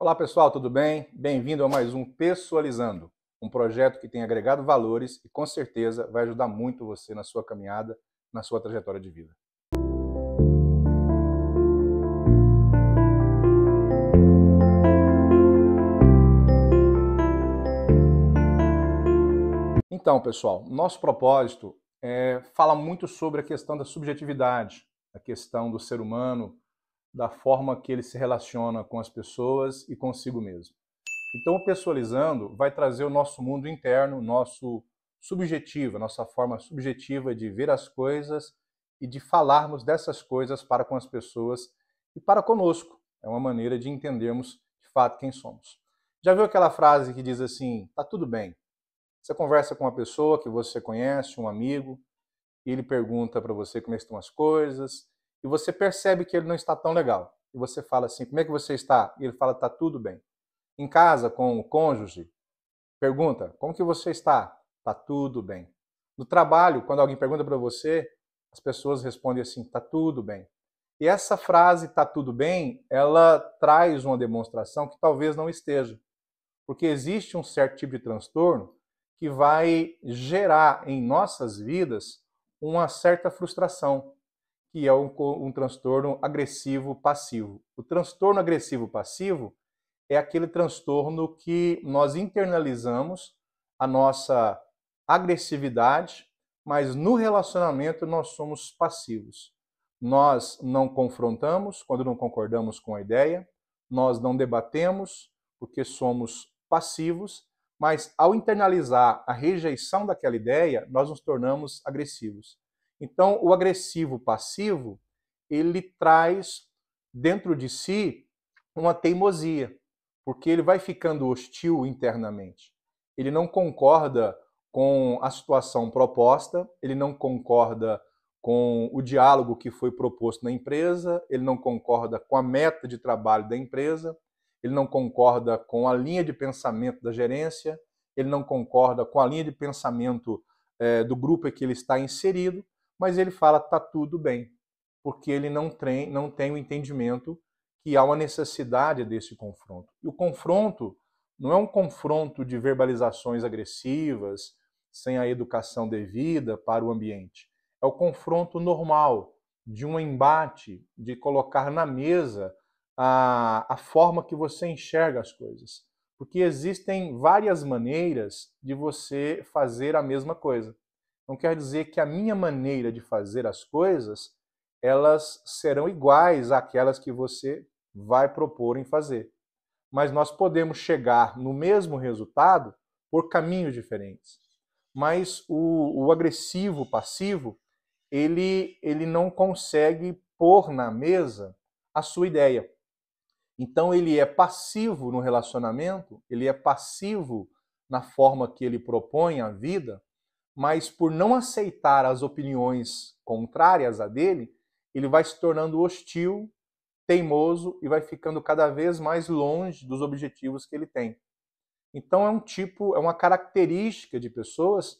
Olá pessoal, tudo bem? Bem-vindo a mais um Pessoalizando, um projeto que tem agregado valores e com certeza vai ajudar muito você na sua caminhada, na sua trajetória de vida. Então, pessoal, nosso propósito é, fala muito sobre a questão da subjetividade, a questão do ser humano da forma que ele se relaciona com as pessoas e consigo mesmo. Então, o pessoalizando vai trazer o nosso mundo interno, nosso subjetivo, nossa forma subjetiva de ver as coisas e de falarmos dessas coisas para com as pessoas e para conosco. É uma maneira de entendermos de fato quem somos. Já viu aquela frase que diz assim: "Tá tudo bem". Você conversa com uma pessoa que você conhece, um amigo, e ele pergunta para você como é estão as coisas, e você percebe que ele não está tão legal. E você fala assim: como é que você está? E ele fala: está tudo bem. Em casa, com o cônjuge, pergunta: como que você está? Está tudo bem. No trabalho, quando alguém pergunta para você, as pessoas respondem assim: está tudo bem. E essa frase, está tudo bem, ela traz uma demonstração que talvez não esteja. Porque existe um certo tipo de transtorno que vai gerar em nossas vidas uma certa frustração, que é um, um transtorno agressivo passivo. O transtorno agressivo passivo é aquele transtorno que nós internalizamos a nossa agressividade, mas no relacionamento nós somos passivos. Nós não confrontamos quando não concordamos com a ideia, nós não debatemos porque somos passivos, mas ao internalizar a rejeição daquela ideia, nós nos tornamos agressivos. Então, o agressivo passivo, ele traz dentro de si uma teimosia, porque ele vai ficando hostil internamente. Ele não concorda com a situação proposta, ele não concorda com o diálogo que foi proposto na empresa, ele não concorda com a meta de trabalho da empresa, ele não concorda com a linha de pensamento da gerência, ele não concorda com a linha de pensamento é, do grupo em que ele está inserido mas ele fala tá tudo bem, porque ele não tem, não tem o entendimento que há uma necessidade desse confronto. E o confronto não é um confronto de verbalizações agressivas, sem a educação devida para o ambiente. É o confronto normal de um embate, de colocar na mesa a, a forma que você enxerga as coisas. Porque existem várias maneiras de você fazer a mesma coisa não quer dizer que a minha maneira de fazer as coisas elas serão iguais àquelas que você vai propor em fazer. Mas nós podemos chegar no mesmo resultado por caminhos diferentes. Mas o, o agressivo passivo, ele, ele não consegue pôr na mesa a sua ideia. Então ele é passivo no relacionamento, ele é passivo na forma que ele propõe a vida, mas por não aceitar as opiniões contrárias à dele, ele vai se tornando hostil, teimoso e vai ficando cada vez mais longe dos objetivos que ele tem. Então é um tipo, é uma característica de pessoas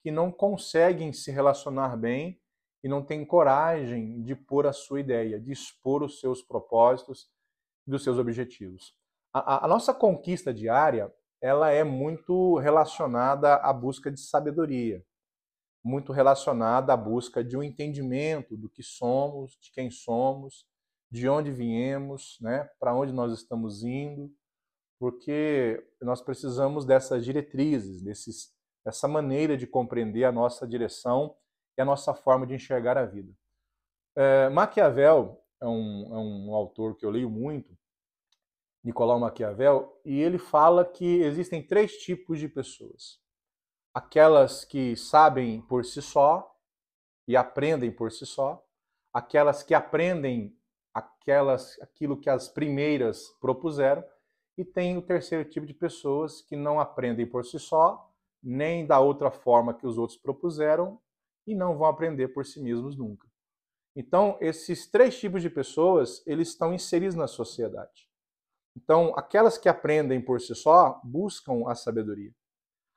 que não conseguem se relacionar bem e não têm coragem de pôr a sua ideia, de expor os seus propósitos, dos seus objetivos. A, a, a nossa conquista diária ela é muito relacionada à busca de sabedoria, muito relacionada à busca de um entendimento do que somos, de quem somos, de onde viemos, né, para onde nós estamos indo, porque nós precisamos dessas diretrizes, desses, dessa maneira de compreender a nossa direção e a nossa forma de enxergar a vida. É, Maquiavel é um, é um autor que eu leio muito, Nicolau Maquiavel, e ele fala que existem três tipos de pessoas: aquelas que sabem por si só e aprendem por si só, aquelas que aprendem aquelas aquilo que as primeiras propuseram, e tem o terceiro tipo de pessoas que não aprendem por si só, nem da outra forma que os outros propuseram e não vão aprender por si mesmos nunca. Então, esses três tipos de pessoas, eles estão inseridos na sociedade. Então, aquelas que aprendem por si só buscam a sabedoria.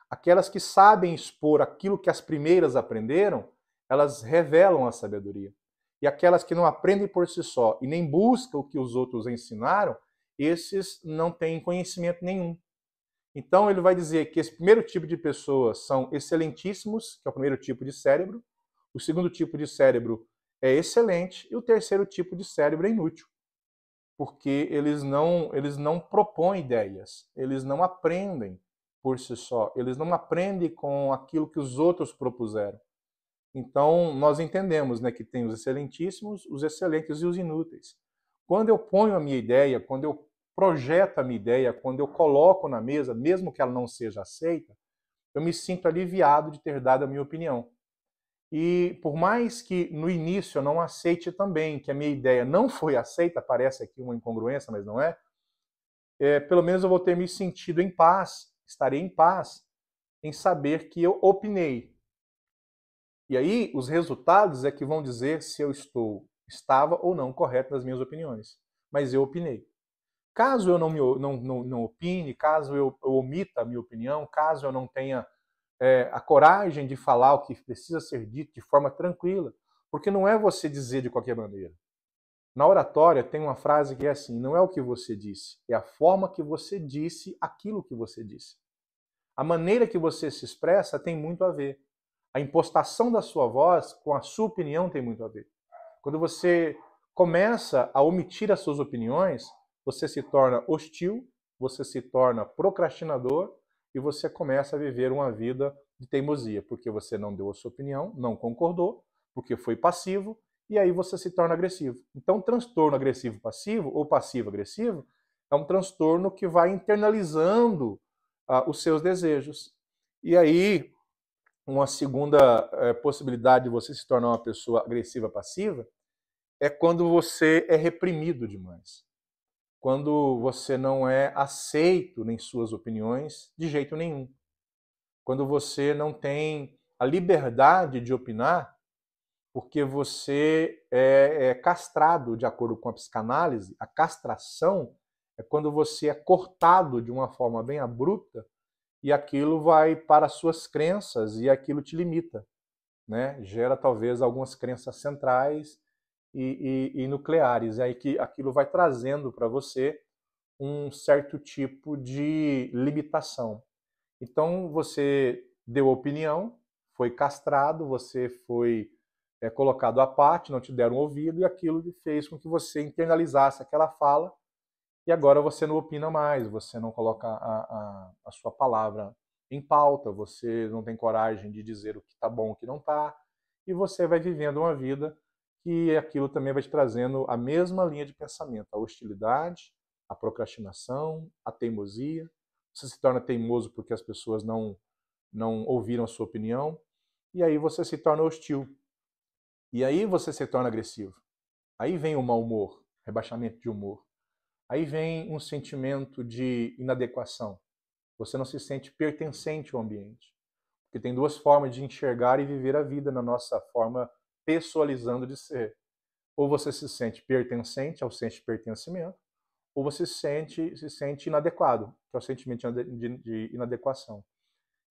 Aquelas que sabem expor aquilo que as primeiras aprenderam, elas revelam a sabedoria. E aquelas que não aprendem por si só e nem buscam o que os outros ensinaram, esses não têm conhecimento nenhum. Então, ele vai dizer que esse primeiro tipo de pessoas são excelentíssimos, que é o primeiro tipo de cérebro. O segundo tipo de cérebro é excelente. E o terceiro tipo de cérebro é inútil porque eles não, eles não propõem ideias, eles não aprendem por si só, eles não aprendem com aquilo que os outros propuseram. Então, nós entendemos né, que tem os excelentíssimos, os excelentes e os inúteis. Quando eu ponho a minha ideia, quando eu projeto a minha ideia, quando eu coloco na mesa, mesmo que ela não seja aceita, eu me sinto aliviado de ter dado a minha opinião. E por mais que no início eu não aceite também, que a minha ideia não foi aceita, parece aqui uma incongruência, mas não é, é pelo menos eu vou ter me sentido em paz, estarei em paz em saber que eu opinei. E aí os resultados é que vão dizer se eu estou estava ou não correto nas minhas opiniões. Mas eu opinei. Caso eu não, me, não, não, não opine, caso eu, eu omita a minha opinião, caso eu não tenha é, a coragem de falar o que precisa ser dito de forma tranquila, porque não é você dizer de qualquer maneira. Na oratória tem uma frase que é assim: não é o que você disse, é a forma que você disse aquilo que você disse. A maneira que você se expressa tem muito a ver. A impostação da sua voz com a sua opinião tem muito a ver. Quando você começa a omitir as suas opiniões, você se torna hostil, você se torna procrastinador e você começa a viver uma vida de teimosia, porque você não deu a sua opinião, não concordou, porque foi passivo, e aí você se torna agressivo. Então, transtorno agressivo passivo ou passivo agressivo é um transtorno que vai internalizando ah, os seus desejos. E aí, uma segunda eh, possibilidade de você se tornar uma pessoa agressiva passiva é quando você é reprimido demais quando você não é aceito em suas opiniões de jeito nenhum. Quando você não tem a liberdade de opinar porque você é, é castrado, de acordo com a psicanálise, a castração é quando você é cortado de uma forma bem abrupta e aquilo vai para suas crenças e aquilo te limita, né? Gera talvez algumas crenças centrais e, e, e nucleares. E aí que aquilo vai trazendo para você um certo tipo de limitação. Então você deu opinião, foi castrado, você foi é, colocado à parte, não te deram ouvido e aquilo fez com que você internalizasse aquela fala e agora você não opina mais, você não coloca a, a, a sua palavra em pauta, você não tem coragem de dizer o que está bom, o que não está e você vai vivendo uma vida que aquilo também vai te trazendo a mesma linha de pensamento, a hostilidade, a procrastinação, a teimosia. Você se torna teimoso porque as pessoas não não ouviram a sua opinião, e aí você se torna hostil. E aí você se torna agressivo. Aí vem o mau humor, rebaixamento de humor. Aí vem um sentimento de inadequação. Você não se sente pertencente ao ambiente. Porque tem duas formas de enxergar e viver a vida na nossa forma pessoalizando de ser. Ou você se sente pertencente ao sente de pertencimento, ou você se sente, se sente inadequado, que é o sentimento de, de inadequação.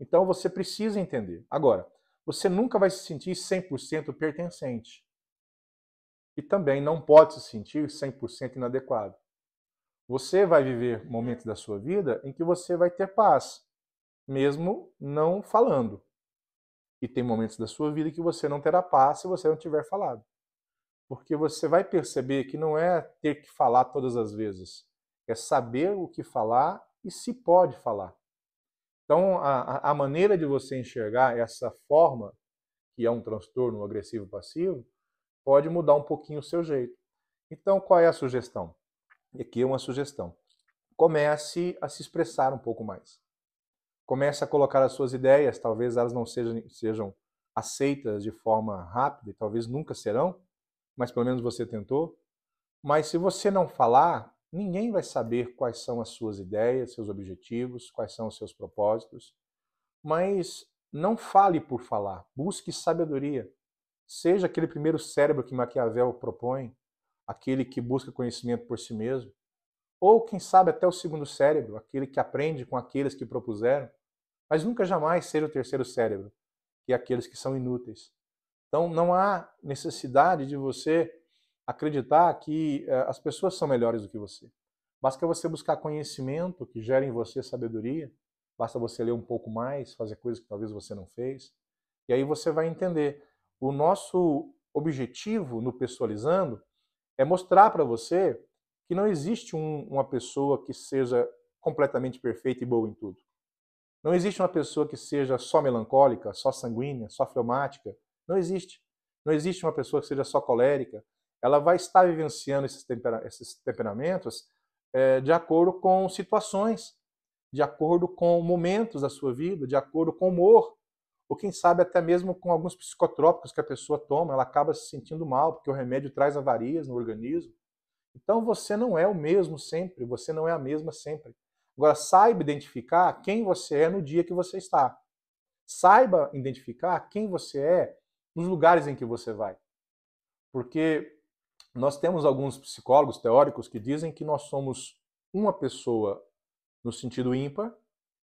Então você precisa entender. Agora, você nunca vai se sentir 100% pertencente. E também não pode se sentir 100% inadequado. Você vai viver momentos da sua vida em que você vai ter paz, mesmo não falando. E tem momentos da sua vida que você não terá paz se você não tiver falado. Porque você vai perceber que não é ter que falar todas as vezes, é saber o que falar e se pode falar. Então, a, a maneira de você enxergar essa forma, que é um transtorno agressivo-passivo, pode mudar um pouquinho o seu jeito. Então, qual é a sugestão? aqui é uma sugestão. Comece a se expressar um pouco mais. Comece a colocar as suas ideias, talvez elas não sejam, sejam aceitas de forma rápida e talvez nunca serão, mas pelo menos você tentou. Mas se você não falar, ninguém vai saber quais são as suas ideias, seus objetivos, quais são os seus propósitos. Mas não fale por falar, busque sabedoria. Seja aquele primeiro cérebro que Maquiavel propõe, aquele que busca conhecimento por si mesmo, ou quem sabe até o segundo cérebro, aquele que aprende com aqueles que propuseram, mas nunca jamais ser o terceiro cérebro, que é aqueles que são inúteis. Então não há necessidade de você acreditar que uh, as pessoas são melhores do que você. Basta você buscar conhecimento que gere em você sabedoria, basta você ler um pouco mais, fazer coisas que talvez você não fez, e aí você vai entender. O nosso objetivo no Pessoalizando é mostrar para você que não existe um, uma pessoa que seja completamente perfeita e boa em tudo. Não existe uma pessoa que seja só melancólica, só sanguínea, só fleumática. Não existe. Não existe uma pessoa que seja só colérica. Ela vai estar vivenciando esses, tempera esses temperamentos é, de acordo com situações, de acordo com momentos da sua vida, de acordo com humor, ou quem sabe até mesmo com alguns psicotrópicos que a pessoa toma, ela acaba se sentindo mal, porque o remédio traz avarias no organismo. Então você não é o mesmo sempre, você não é a mesma sempre. Agora, saiba identificar quem você é no dia que você está. Saiba identificar quem você é nos lugares em que você vai. Porque nós temos alguns psicólogos teóricos que dizem que nós somos uma pessoa no sentido ímpar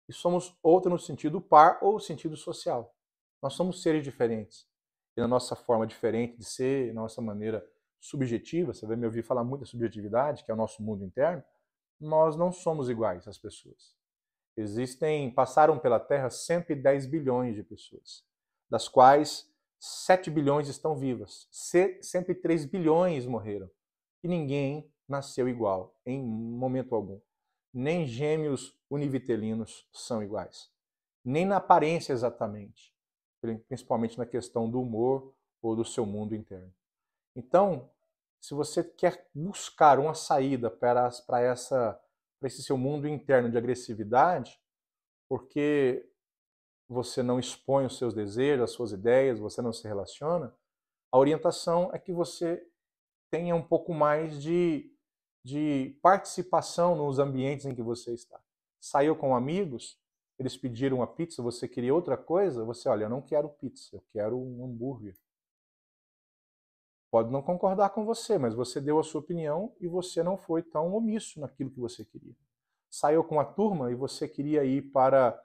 e somos outra no sentido par ou sentido social. Nós somos seres diferentes. E na nossa forma diferente de ser, na nossa maneira subjetiva, você vai me ouvir falar muito da subjetividade, que é o nosso mundo interno, nós não somos iguais às pessoas. Existem, passaram pela Terra 110 bilhões de pessoas, das quais 7 bilhões estão vivas, 103 bilhões morreram. E ninguém nasceu igual em momento algum. Nem gêmeos univitelinos são iguais. Nem na aparência exatamente, principalmente na questão do humor ou do seu mundo interno. Então, se você quer buscar uma saída para, para, essa, para esse seu mundo interno de agressividade, porque você não expõe os seus desejos, as suas ideias, você não se relaciona, a orientação é que você tenha um pouco mais de, de participação nos ambientes em que você está. Saiu com amigos, eles pediram uma pizza, você queria outra coisa, você olha, eu não quero pizza, eu quero um hambúrguer. Pode não concordar com você, mas você deu a sua opinião e você não foi tão omisso naquilo que você queria. Saiu com a turma e você queria ir para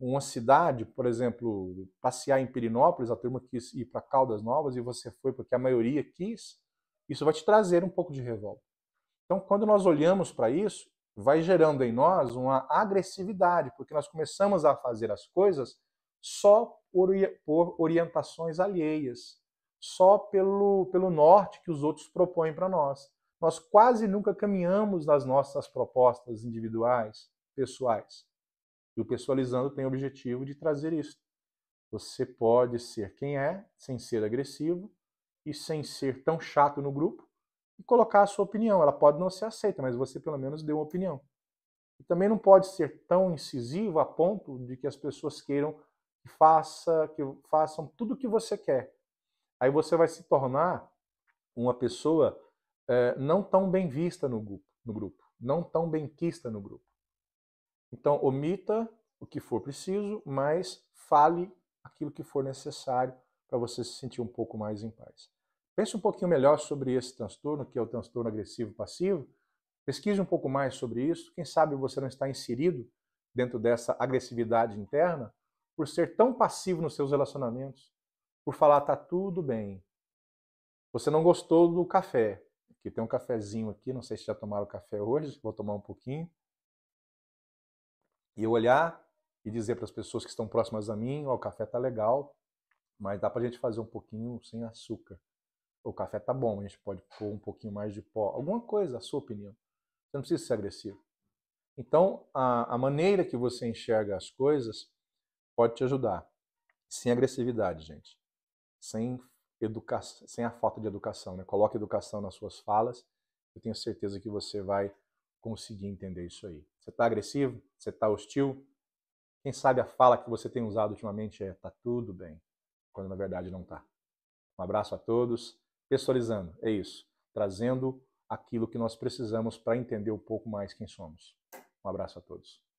uma cidade, por exemplo, passear em Perinópolis, a turma quis ir para Caldas Novas e você foi porque a maioria quis, isso vai te trazer um pouco de revolta. Então, quando nós olhamos para isso, vai gerando em nós uma agressividade, porque nós começamos a fazer as coisas só por, orientações alheias, só pelo, pelo norte que os outros propõem para nós. Nós quase nunca caminhamos nas nossas propostas individuais, pessoais. E o Pessoalizando tem o objetivo de trazer isso. Você pode ser quem é, sem ser agressivo e sem ser tão chato no grupo, e colocar a sua opinião. Ela pode não ser aceita, mas você pelo menos deu uma opinião. E também não pode ser tão incisivo a ponto de que as pessoas queiram que, faça, que façam tudo o que você quer, Aí você vai se tornar uma pessoa é, não tão bem vista no grupo, no grupo, não tão bem quista no grupo. Então, omita o que for preciso, mas fale aquilo que for necessário para você se sentir um pouco mais em paz. Pense um pouquinho melhor sobre esse transtorno, que é o transtorno agressivo passivo. Pesquise um pouco mais sobre isso. Quem sabe você não está inserido dentro dessa agressividade interna por ser tão passivo nos seus relacionamentos, por falar tá tudo bem. Você não gostou do café. Aqui tem um cafezinho aqui, não sei se já tomaram café hoje, vou tomar um pouquinho. E eu olhar e dizer para as pessoas que estão próximas a mim, ó, oh, o café tá legal, mas dá para a gente fazer um pouquinho sem açúcar. O café tá bom, a gente pode pôr um pouquinho mais de pó. Alguma coisa, a sua opinião. Você não precisa ser agressivo. Então, a, a maneira que você enxerga as coisas pode te ajudar. Sem agressividade, gente sem, educa sem a falta de educação. Né? Coloque educação nas suas falas, eu tenho certeza que você vai conseguir entender isso aí. Você está agressivo? Você está hostil? Quem sabe a fala que você tem usado ultimamente é tá tudo bem, quando na verdade não tá. Um abraço a todos. Pessoalizando, é isso. Trazendo aquilo que nós precisamos para entender um pouco mais quem somos. Um abraço a todos.